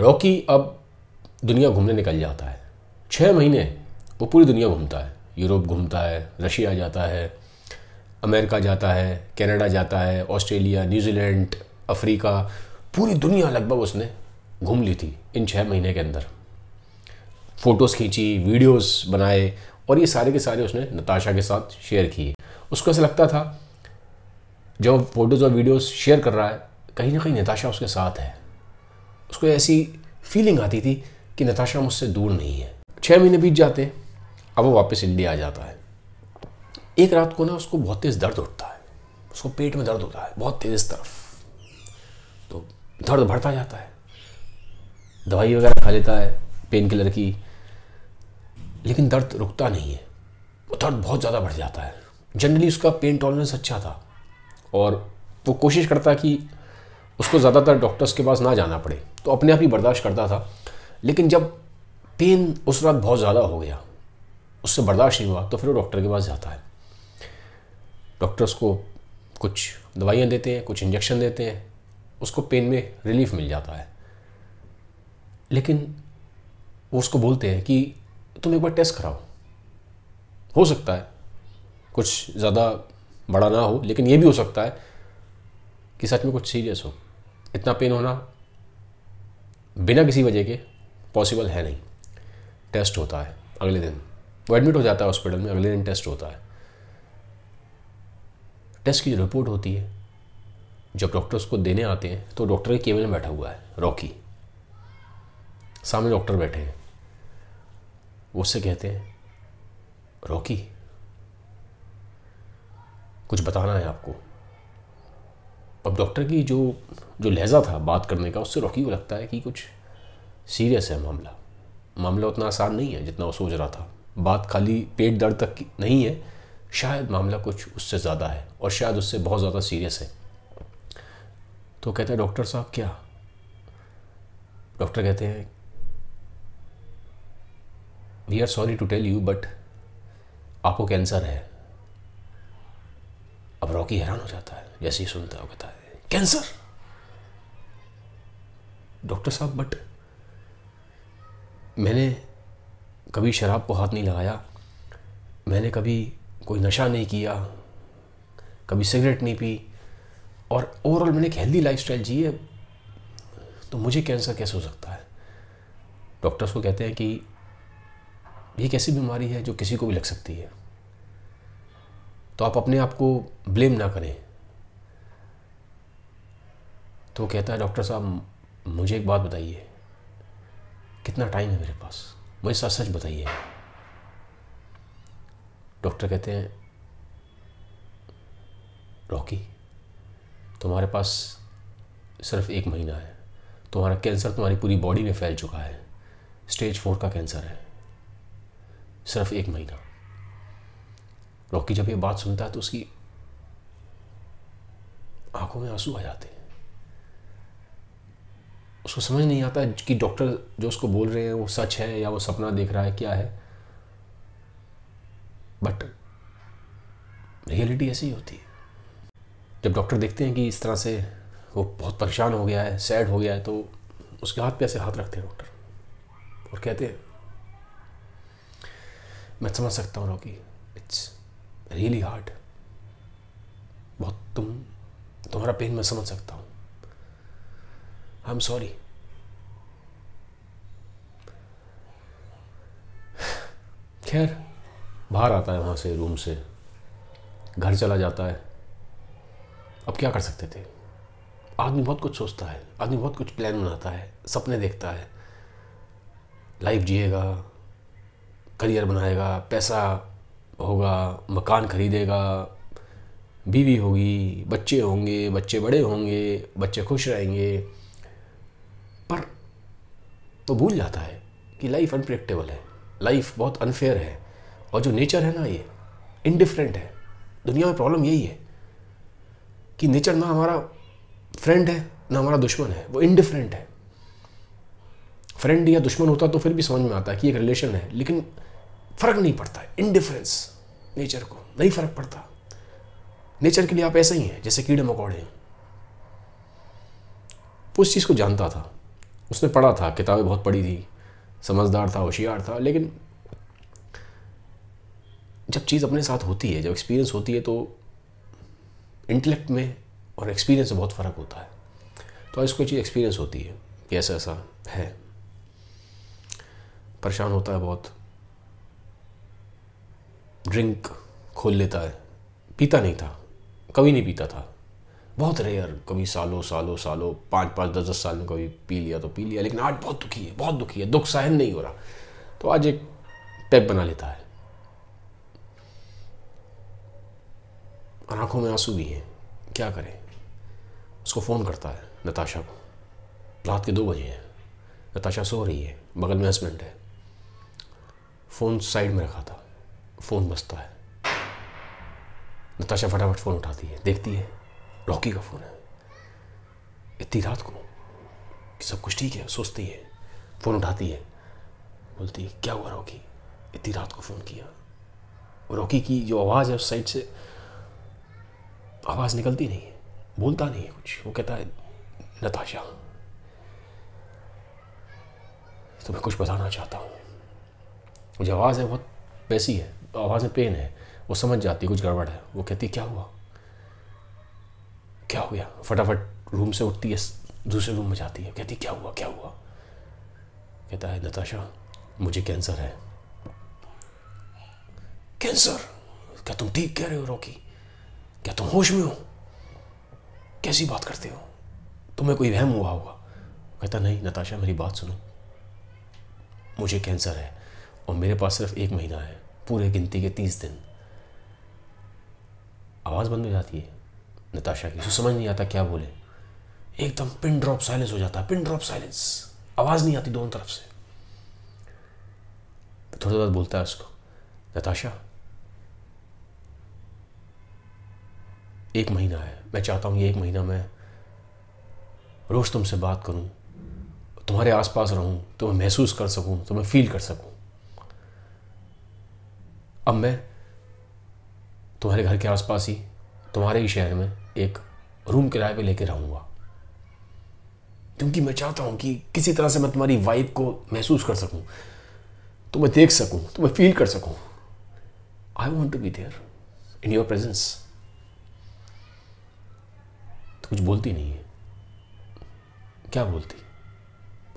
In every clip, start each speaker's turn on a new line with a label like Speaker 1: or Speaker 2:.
Speaker 1: Rocky अब दुनिया घूमने निकल जाता है छः महीने वो पूरी दुनिया घूमता है यूरोप घूमता है रशिया जाता है अमेरिका जाता है कनाडा जाता है ऑस्ट्रेलिया न्यूजीलैंड अफ्रीका पूरी दुनिया लगभग उसने घूम ली थी इन छः महीने के अंदर फ़ोटोज़ खींची वीडियोस बनाए और ये सारे के सारे उसने नताशा के साथ शेयर किए उसको ऐसा लगता था जब फ़ोटोज़ और वीडियोस शेयर कर रहा है कहीं ना कहीं नताशा उसके साथ है उसको ऐसी फीलिंग आती थी कि नताशा मुझसे दूर नहीं है छः महीने बीत जाते अब वो वापस इंडिया आ जाता है एक रात को ना उसको बहुत तेज़ दर्द उठता है उसको पेट में दर्द होता है बहुत तेज़ इस तरफ तो दर्द बढ़ता जाता है दवाई वगैरह खा लेता है पेन किलर की लेकिन दर्द रुकता नहीं है वो दर्द बहुत ज़्यादा बढ़ जाता है जनरली उसका पेन टॉलरेंस अच्छा था और वो कोशिश करता कि उसको ज़्यादातर डॉक्टर्स के पास ना जाना पड़े तो अपने आप ही बर्दाश्त करता था लेकिन जब पेन उस रात बहुत ज़्यादा हो गया उससे बर्दाश्त नहीं हुआ तो फिर वो डॉक्टर के पास जाता है डॉक्टर्स को कुछ दवाइयाँ देते हैं कुछ इंजेक्शन देते हैं उसको पेन में रिलीफ मिल जाता है लेकिन वो उसको बोलते हैं कि तुम एक बार टेस्ट कराओ हो सकता है कुछ ज़्यादा बड़ा ना हो लेकिन ये भी हो सकता है कि सच में कुछ सीरियस हो इतना पेन होना बिना किसी वजह के पॉसिबल है नहीं टेस्ट होता है अगले दिन वो एडमिट हो जाता है हॉस्पिटल में अगले दिन टेस्ट होता है टेस्ट की जो रिपोर्ट होती है जब डॉक्टर उसको देने आते हैं तो डॉक्टर के केबिन में बैठा हुआ है रॉकी सामने डॉक्टर बैठे हैं वो उससे कहते हैं रॉकी कुछ बताना है आपको अब डॉक्टर की जो जो लहजा था बात करने का उससे रॉकी को लगता है कि कुछ सीरियस है मामला मामला उतना आसान नहीं है जितना वो सोच रहा था बात खाली पेट दर्द तक नहीं है शायद मामला कुछ उससे ज़्यादा है और शायद उससे बहुत ज़्यादा सीरियस है तो कहते हैं डॉक्टर साहब क्या डॉक्टर कहते हैं we are sorry to tell you but आपको कैंसर है अब रॉकी हैरान हो जाता है जैसे ही सुनता है कहता है कैंसर डॉक्टर साहब बट मैंने कभी शराब को हाथ नहीं लगाया मैंने कभी कोई नशा नहीं किया कभी सिगरेट नहीं पी और ओवरऑल मैंने एक हेल्दी लाइफ स्टाइल जी है तो मुझे कैंसर कैसे हो सकता है डॉक्टर्स को कहते हैं कि ये कैसी बीमारी है जो किसी को भी लग सकती है तो आप अपने आप को ब्लेम ना करें तो कहता है डॉक्टर साहब मुझे एक बात बताइए कितना टाइम है मेरे पास मुझे सच सच बताइए डॉक्टर कहते हैं रॉकी तुम्हारे पास सिर्फ एक महीना है तुम्हारा कैंसर तुम्हारी पूरी बॉडी में फैल चुका है स्टेज फोर का कैंसर है सिर्फ एक महीना रॉकी जब ये बात सुनता है तो उसकी आंखों में आंसू आ जाते हैं उसको समझ नहीं आता कि डॉक्टर जो उसको बोल रहे हैं वो सच है या वो सपना देख रहा है क्या है बट रियलिटी ऐसी ही होती है जब डॉक्टर देखते हैं कि इस तरह से वो बहुत परेशान हो गया है सैड हो गया है तो उसके हाथ पे ऐसे हाथ रखते हैं डॉक्टर और कहते हैं मैं समझ सकता हूँ रॉकी इट्स रियली हार्ड बहुत तुम तुम्हारा पेन मैं समझ सकता हूँ आई एम सॉरी खैर बाहर आता है वहाँ से रूम से घर चला जाता है अब क्या कर सकते थे आदमी बहुत कुछ सोचता है आदमी बहुत कुछ प्लान बनाता है सपने देखता है लाइफ जिएगा करियर बनाएगा पैसा होगा मकान खरीदेगा बीवी होगी बच्चे होंगे बच्चे बड़े होंगे बच्चे खुश रहेंगे पर तो भूल जाता है कि लाइफ अनप्रडिक्टेबल है लाइफ बहुत अनफेयर है और जो नेचर है ना ये इनडिफरेंट है दुनिया में प्रॉब्लम यही है कि नेचर ना हमारा फ्रेंड है ना हमारा दुश्मन है वो इनडिफरेंट है फ्रेंड या दुश्मन होता तो फिर भी समझ में आता है कि एक रिलेशन है लेकिन फर्क नहीं पड़ता इनडिफरेंस नेचर को नहीं फर्क पड़ता नेचर के लिए आप ऐसे ही हैं जैसे कीड़े मकोड़े हैं उस चीज़ को जानता था उसने पढ़ा था किताबें बहुत पढ़ी थी समझदार था होशियार था लेकिन जब चीज़ अपने साथ होती है जब एक्सपीरियंस होती है तो इंटेलेक्ट में और एक्सपीरियंस में बहुत फ़र्क होता है तो आज कोई चीज़ एक्सपीरियंस होती है कि ऐसा ऐसा है परेशान होता है बहुत ड्रिंक खोल लेता है पीता नहीं था कभी नहीं पीता था बहुत रेयर कभी सालों सालों सालों पाँच पाँच दस दस साल में कभी पी लिया तो पी लिया लेकिन आज बहुत दुखी है बहुत दुखी है दुख सहन नहीं हो रहा तो आज एक टैप बना लेता है और आंखों में आंसू भी हैं क्या करें उसको फ़ोन करता है नताशा को रात के दो बजे हैं नताशा सो रही है बगल में हस्बैंड है फ़ोन साइड में रखा था फ़ोन बजता है नताशा फटाफट फ़ोन उठाती है देखती है रॉकी का फ़ोन है इतनी रात को कि सब कुछ ठीक है सोचती है फ़ोन उठाती है बोलती है क्या हुआ रॉकी इतनी रात को फ़ोन किया रॉकी की जो आवाज़ है उस साइड से आवाज़ निकलती नहीं है बोलता नहीं है कुछ वो कहता है नताशा तो मैं कुछ बताना चाहता हूँ जो आवाज़ है बहुत वैसी है तो आवाज़ में पेन है वो समझ जाती है कुछ गड़बड़ है वो कहती क्या हुआ क्या हो गया फटाफट रूम से उठती है दूसरे रूम में जाती है कहती क्या हुआ क्या हुआ कहता है नताशा मुझे कैंसर है कैंसर क्या तुम ठीक कह रहे हो रॉकी क्या तुम होश में हो कैसी बात करते हो तुम्हें कोई वहम हुआ होगा कहता नहीं नताशा मेरी बात सुनो मुझे कैंसर है और मेरे पास सिर्फ एक महीना है पूरे गिनती के तीस दिन आवाज़ बंद हो जाती है नताशा की उसे समझ नहीं आता क्या बोले एकदम पिन ड्रॉप साइलेंस हो जाता है पिन ड्रॉप साइलेंस आवाज़ नहीं आती दोनों तरफ से थोड़ी बहुत बोलता है उसको नताशा एक महीना है मैं चाहता हूँ ये एक महीना मैं रोज़ तुमसे बात करूँ तुम्हारे आसपास रहूँ तुम्हें महसूस कर सकूँ तुम्हें फील कर सकूँ अब मैं तुम्हारे घर के आसपास ही तुम्हारे ही शहर में एक रूम किराए पे लेके रहूँगा क्योंकि मैं चाहता हूँ कि किसी तरह से मैं तुम्हारी वाइब को महसूस कर सकूँ तुम्हें देख सकूँ तुम्हें फील कर सकूँ I want to be there in your presence तो कुछ बोलती नहीं है क्या बोलती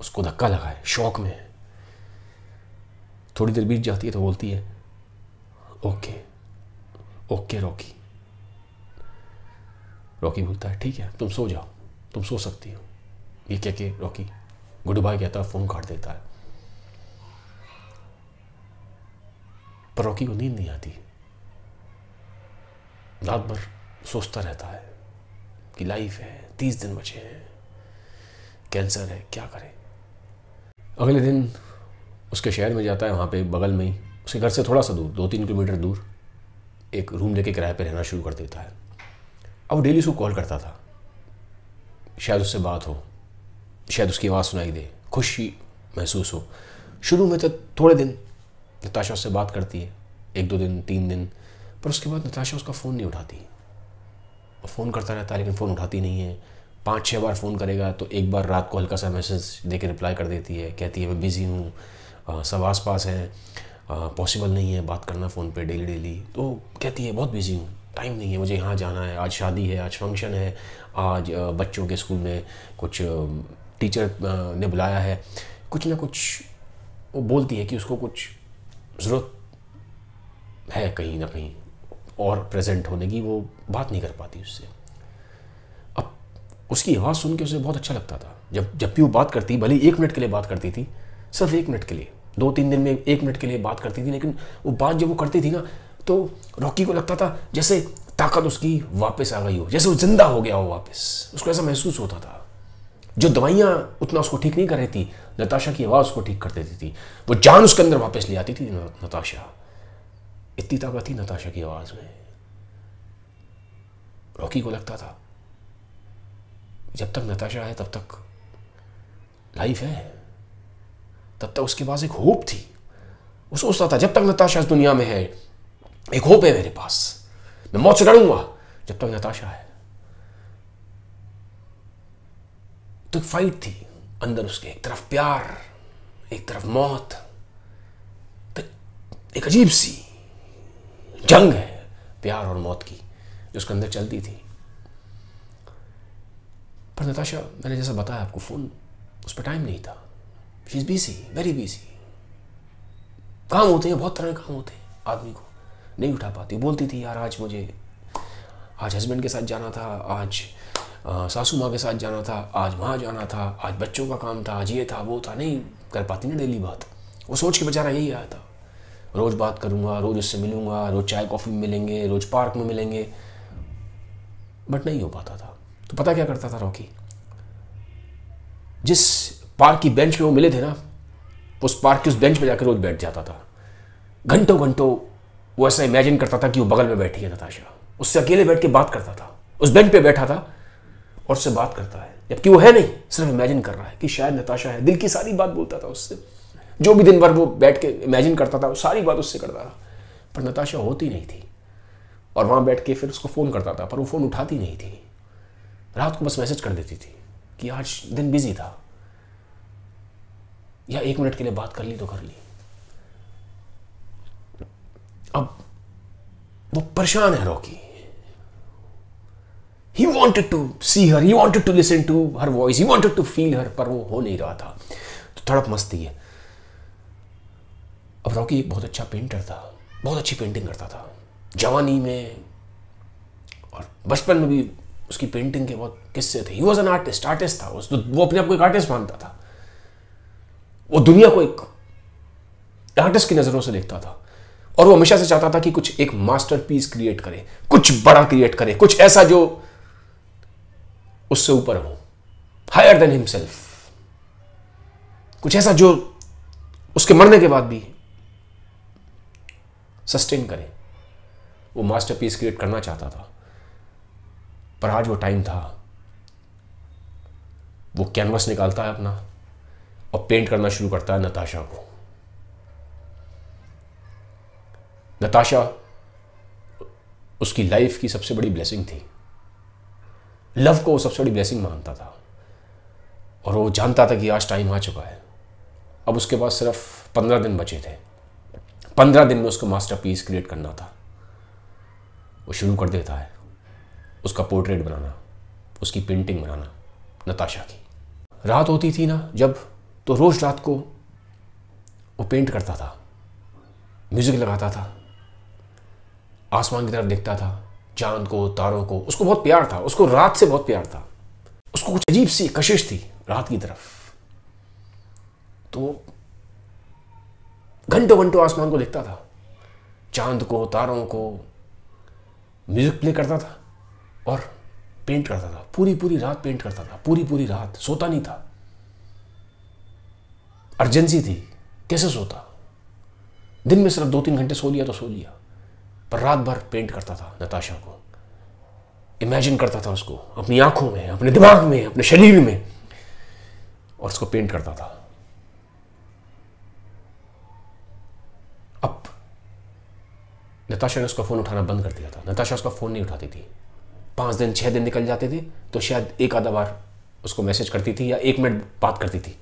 Speaker 1: उसको धक्का लगा है शौक में थोड़ी देर बीत जाती है तो बोलती है ओके ओके रॉकी रॉकी बोलता है ठीक है तुम सो जाओ तुम सो सकती हो ये कह के रॉकी गुड बाय कहता है फ़ोन काट देता है पर रॉकी को नींद नहीं आती रात भर सोचता रहता है कि लाइफ है तीस दिन बचे हैं कैंसर है क्या करें अगले दिन उसके शहर में जाता है वहाँ पे बगल में ही उसके घर से थोड़ा सा दूर दो तीन किलोमीटर दूर एक रूम लेके किराए पर रहना शुरू कर देता है अब डेली उसको कॉल करता था शायद उससे बात हो शायद उसकी आवाज़ सुनाई दे खुशी महसूस हो शुरू में तो थोड़े दिन नताशा उससे बात करती है एक दो दिन तीन दिन पर उसके बाद नताशा उसका फ़ोन नहीं उठाती फ़ोन करता रहता है लेकिन फ़ोन उठाती नहीं है पाँच छः बार फ़ोन करेगा तो एक बार रात को हल्का सा मैसेज दे रिप्लाई कर देती है कहती है मैं बिज़ी हूँ सब आस पास हैं पॉसिबल नहीं है बात करना फ़ोन पे डेली डेली तो कहती है बहुत बिज़ी हूँ टाइम नहीं है मुझे यहाँ जाना है आज शादी है आज फंक्शन है आज बच्चों के स्कूल में कुछ टीचर ने बुलाया है कुछ ना कुछ वो बोलती है कि उसको कुछ ज़रूरत है कहीं ना कहीं और प्रेजेंट होने की वो बात नहीं कर पाती उससे अब उसकी आवाज़ सुन के उसे बहुत अच्छा लगता था जब जब भी वो बात करती भले एक मिनट के लिए बात करती थी सिर्फ एक मिनट के लिए दो तीन दिन में एक मिनट के लिए बात करती थी लेकिन वो बात जब वो करती थी ना तो रॉकी को लगता था जैसे ताकत उसकी वापस आ गई हो जैसे वो ज़िंदा हो गया हो वापस उसको ऐसा महसूस होता था जो दवाइयाँ उतना उसको ठीक नहीं कर रही थी नताशा की आवाज़ उसको ठीक कर देती थी वो जान उसके अंदर वापस ले आती थी नताशा इतनी ताकत थी नताशा की आवाज़ में रॉकी को लगता था जब तक नताशा है तब तक लाइफ है तब तक उसके पास एक होप थी वो सोचता था जब तक नताशा इस दुनिया में है एक होप है मेरे पास मैं मौत से लड़ूंगा जब तक नताशा है तो एक फाइट थी अंदर उसके एक तरफ प्यार एक तरफ मौत तो एक अजीब सी जंग है प्यार और मौत की जो उसके अंदर चलती थी पर नताशा मैंने जैसा बताया आपको फ़ोन उस पर टाइम नहीं था she is busy very busy काम होते हैं बहुत तरह के काम होते हैं आदमी को नहीं उठा पाती बोलती थी यार आज मुझे आज हस्बैंड के साथ जाना था आज सासू माँ के साथ जाना था आज वहाँ जाना था आज बच्चों का काम था आज ये था वो था नहीं कर पाती ना डेली बात वो सोच के बेचारा यही आया था रोज़ बात करूँगा रोज़ उससे मिलूँगा रोज़ चाय कॉफ़ी में मिलेंगे रोज़ पार्क में मिलेंगे बट नहीं हो पाता था तो पता क्या करता था रॉकी जिस पार्क की बेंच में वो मिले थे ना उस पार्क की उस बेंच पर जाकर रोज बैठ जाता था घंटों घंटों वो ऐसा इमेजिन करता था कि वो बगल में बैठी है नताशा उससे अकेले बैठ के बात करता था उस बेंच पे बैठा था और उससे बात करता है जबकि वो है नहीं सिर्फ इमेजिन कर रहा है कि शायद नताशा है दिल की सारी बात बोलता था उससे जो भी दिन भर वो बैठ के इमेजिन करता था वो सारी बात उससे करता था पर नताशा होती नहीं थी और वहाँ बैठ के फिर उसको फ़ोन करता था पर वो फ़ोन उठाती नहीं थी रात को बस मैसेज कर देती थी कि आज दिन बिजी था या एक मिनट के लिए बात कर ली तो कर ली अब वो परेशान है Rocky he wanted to see her he wanted to listen to her voice he wanted to feel her पर वो हो नहीं रहा था तो थड़प मस्ती है अब रॉकी बहुत अच्छा पेंटर था बहुत अच्छी पेंटिंग करता था जवानी में और बचपन में भी उसकी पेंटिंग के बहुत किस्से थे he was an artist artist था उस तो वो अपने आप को एक आर्टिस्ट मानता था वो दुनिया को एक आर्टिस्ट की नज़रों से देखता था और वो हमेशा से चाहता था कि कुछ एक मास्टरपीस क्रिएट करे कुछ बड़ा क्रिएट करे कुछ ऐसा जो उससे ऊपर हो हायर देन हिमसेल्फ कुछ ऐसा जो उसके मरने के बाद भी सस्टेन करे वो मास्टरपीस क्रिएट करना चाहता था पर आज वो टाइम था वो कैनवस निकालता है अपना और पेंट करना शुरू करता है नताशा को नताशा उसकी लाइफ की सबसे बड़ी ब्लेसिंग थी लव को वो सबसे बड़ी ब्लेसिंग मानता था और वो जानता था कि आज टाइम आ चुका है अब उसके पास सिर्फ पंद्रह दिन बचे थे पंद्रह दिन में उसको मास्टर पीस क्रिएट करना था वो शुरू कर देता है उसका पोर्ट्रेट बनाना उसकी पेंटिंग बनाना नताशा की रात होती थी ना जब तो रोज़ रात को वो पेंट करता था म्यूज़िक लगाता था आसमान की तरफ देखता था चांद को तारों को उसको बहुत प्यार था उसको रात से बहुत प्यार था उसको कुछ अजीब सी कशिश थी रात की तरफ तो घंटों घंटों आसमान को देखता था चांद को तारों को म्यूज़िक प्ले करता था और पेंट करता था पूरी पूरी रात पेंट करता था पूरी पूरी रात सोता नहीं था अर्जेंसी थी कैसे सोता दिन में सिर्फ दो तीन घंटे सो लिया तो सो लिया पर रात भर पेंट करता था नताशा को इमेजिन करता था उसको अपनी आंखों में अपने दिमाग में अपने शरीर में और उसको पेंट करता था अब नताशा ने उसका फ़ोन उठाना बंद कर दिया था नताशा उसका फ़ोन नहीं उठाती थी पांच दिन छह दिन निकल जाते थे तो शायद एक आधा बार उसको मैसेज करती थी या एक मिनट बात करती थी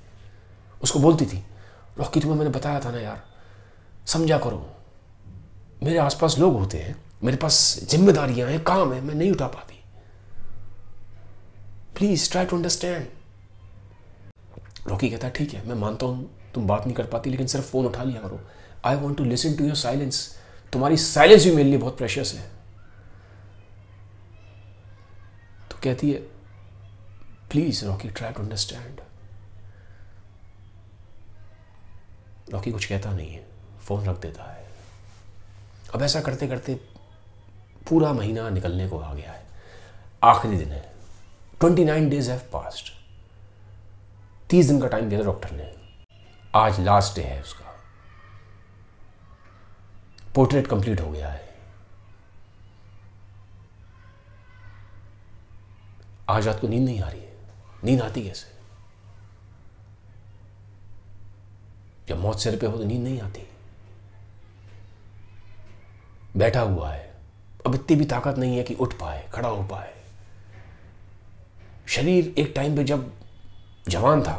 Speaker 1: उसको बोलती थी रॉकी तुम्हें मैंने बताया था ना यार समझा करो मेरे आसपास लोग होते हैं मेरे पास जिम्मेदारियां हैं काम है मैं नहीं उठा पाती please try to understand Rocky कहता है ठीक है मैं मानता हूं तुम बात नहीं कर पाती लेकिन सिर्फ फ़ोन उठा लिया करो I want to listen to your silence तुम्हारी साइलेंस भी मेरे लिए बहुत प्रेशियस है तो कहती है please Rocky try to understand लौकी कुछ कहता नहीं है फ़ोन रख देता है अब ऐसा करते करते पूरा महीना निकलने को आ गया है आखिरी दिन है twenty nine days have passed तीस दिन का टाइम दिया था डॉक्टर ने आज लास्ट डे है उसका पोर्ट्रेट कंप्लीट हो गया है आज रात को नींद नहीं आ रही है नींद आती कैसे जब मौत सिर पे हो तो नींद नहीं आती बैठा हुआ है अब इतनी भी ताकत नहीं है कि उठ पाए खड़ा हो पाए शरीर एक टाइम पे जब जवान था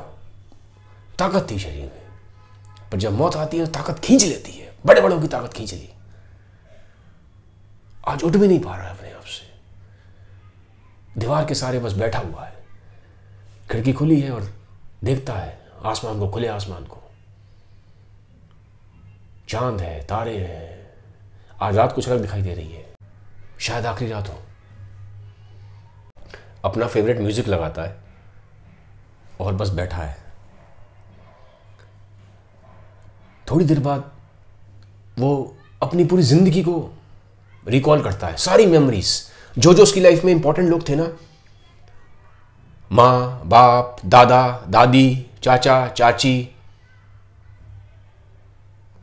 Speaker 1: ताकत थी शरीर में पर जब मौत आती है तो ताकत खींच लेती है बड़े बड़ों की ताकत खींच ली आज उठ भी नहीं पा रहा है अपने आप से दीवार के सारे बस बैठा हुआ है खिड़की खुली है और देखता है आसमान को खुले आसमान को चांद है तारे हैं आज रात कुछ अलग दिखाई दे रही है शायद आखिरी रात हो अपना फेवरेट म्यूज़िक लगाता है और बस बैठा है थोड़ी देर बाद वो अपनी पूरी ज़िंदगी को रिकॉल करता है सारी मेमोरीज जो जो उसकी लाइफ में इंपॉर्टेंट लोग थे ना माँ बाप दादा दादी चाचा चाची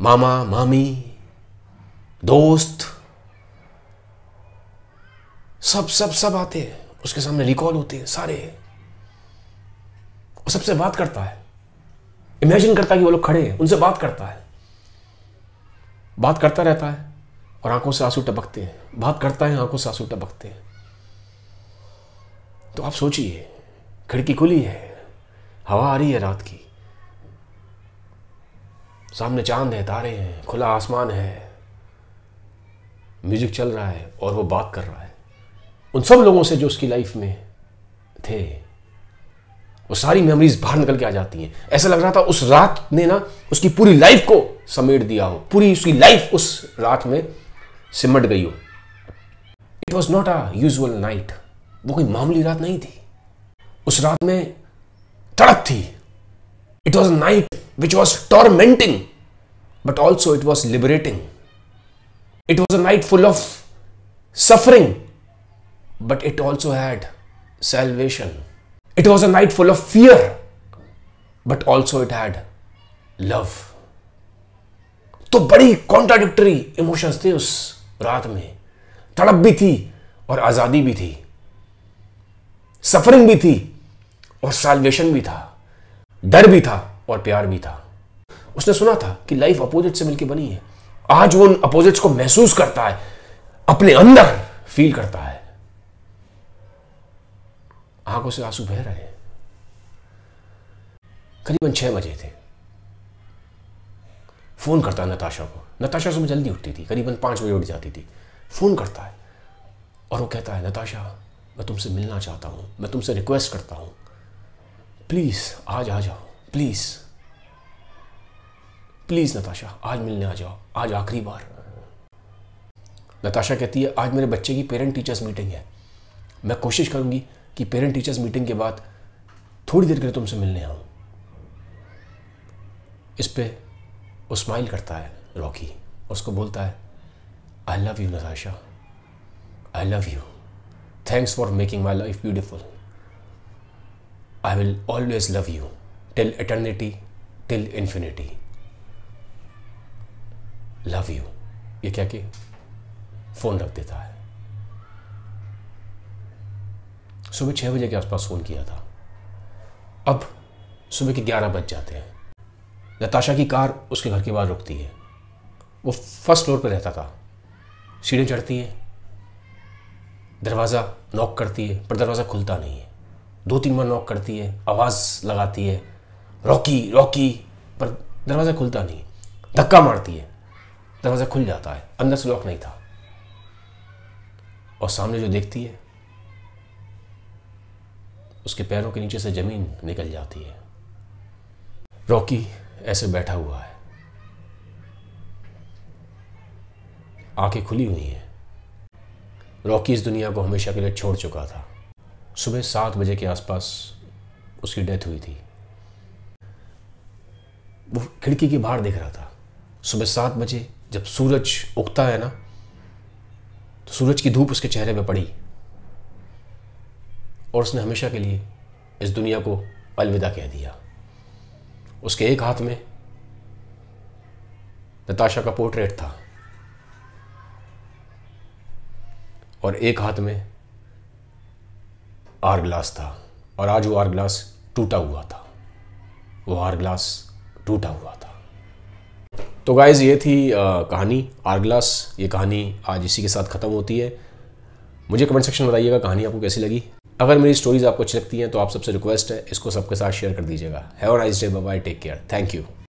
Speaker 1: मामा मामी दोस्त सब सब सब आते हैं उसके सामने रिकॉल होते हैं सारे वो सबसे बात करता है इमेजिन करता है कि वो लोग खड़े हैं उनसे बात करता है बात करता रहता है और आंखों से आंसू टपकते हैं बात करता है आंखों से आंसू टपकते हैं तो आप सोचिए खिड़की खुली है हवा आ रही है रात की सामने चांद है तारे हैं खुला आसमान है म्यूजिक चल रहा है और वो बात कर रहा है उन सब लोगों से जो उसकी लाइफ में थे वो सारी मेमोरीज बाहर निकल के आ जाती हैं ऐसा लग रहा था उस रात ने ना उसकी पूरी लाइफ को समेट दिया हो पूरी उसकी लाइफ उस रात में सिमट गई हो it was not a usual night वो कोई मामूली रात नहीं थी उस रात में तड़प थी It was a night which was tormenting, but also it was liberating. It was a night full of suffering, but it also had salvation. It was a night full of fear, but also it had love तो बड़ी contradictory emotions थे उस रात में तड़प भी थी और आजादी भी थी सफरिंग भी थी और साल्वेशन भी था डर भी था और प्यार भी था उसने सुना था कि लाइफ अपोजिट से मिलकर बनी है आज वो उन अपोजिट्स को महसूस करता है अपने अंदर फील करता है आंखों से आंसू बह रहे हैं करीबन छह बजे थे फोन करता है नताशा को नताशा सुबह जल्दी उठती थी करीबन पांच बजे उठ जाती थी फोन करता है और वो कहता है नताशा मैं तुमसे मिलना चाहता हूं मैं तुमसे रिक्वेस्ट करता हूं प्लीज़ आज आ जाओ प्लीज़ प्लीज़ नताशा आज मिलने आ जाओ आज आखिरी बार नताशा कहती है आज मेरे बच्चे की पेरेंट टीचर्स मीटिंग है मैं कोशिश करूंगी कि पेरेंट टीचर्स मीटिंग के बाद थोड़ी देर के लिए तुमसे मिलने आऊं इस पर वो स्माइल करता है रॉकी उसको बोलता है I love you Natasha I love you thanks for making my life beautiful I will always love you till eternity till infinity love you ये क्या कि फ़ोन रख देता है सुबह छः बजे के आसपास फ़ोन किया था अब सुबह के ग्यारह बज जाते हैं नताशा की कार उसके घर के बाहर रुकती है वो फर्स्ट फ्लोर पर रहता था सीढ़ी चढ़ती है दरवाज़ा नॉक करती है पर दरवाज़ा खुलता नहीं है दो तीन बार नॉक करती है आवाज़ लगाती है रॉकी रॉकी पर दरवाज़ा खुलता नहीं धक्का मारती है दरवाज़ा खुल जाता है अंदर से लॉक नहीं था और सामने जो देखती है उसके पैरों के नीचे से ज़मीन निकल जाती है रॉकी ऐसे बैठा हुआ है आंखें खुली हुई हैं रॉकी इस दुनिया को हमेशा के लिए छोड़ चुका था सुबह सात बजे के आसपास उसकी डेथ हुई थी वो खिड़की के बाहर देख रहा था सुबह सात बजे जब सूरज उगता है ना तो सूरज की धूप उसके चेहरे पे पड़ी और उसने हमेशा के लिए इस दुनिया को अलविदा कह दिया उसके एक हाथ में नताशा का पोर्ट्रेट था और एक हाथ में आर ग्लास था और आज वो आर ग्लास टूटा हुआ था वो आर ग्लास टूटा हुआ था तो गाइज ये थी आ, कहानी आर ग्लास ये कहानी आज इसी के साथ ख़त्म होती है मुझे कमेंट सेक्शन में बताइएगा कहानी आपको कैसी लगी अगर मेरी स्टोरीज आपको अच्छी लगती हैं तो आप सबसे रिक्वेस्ट है इसको सबके साथ शेयर कर दीजिएगा have a nice day bye take care thank you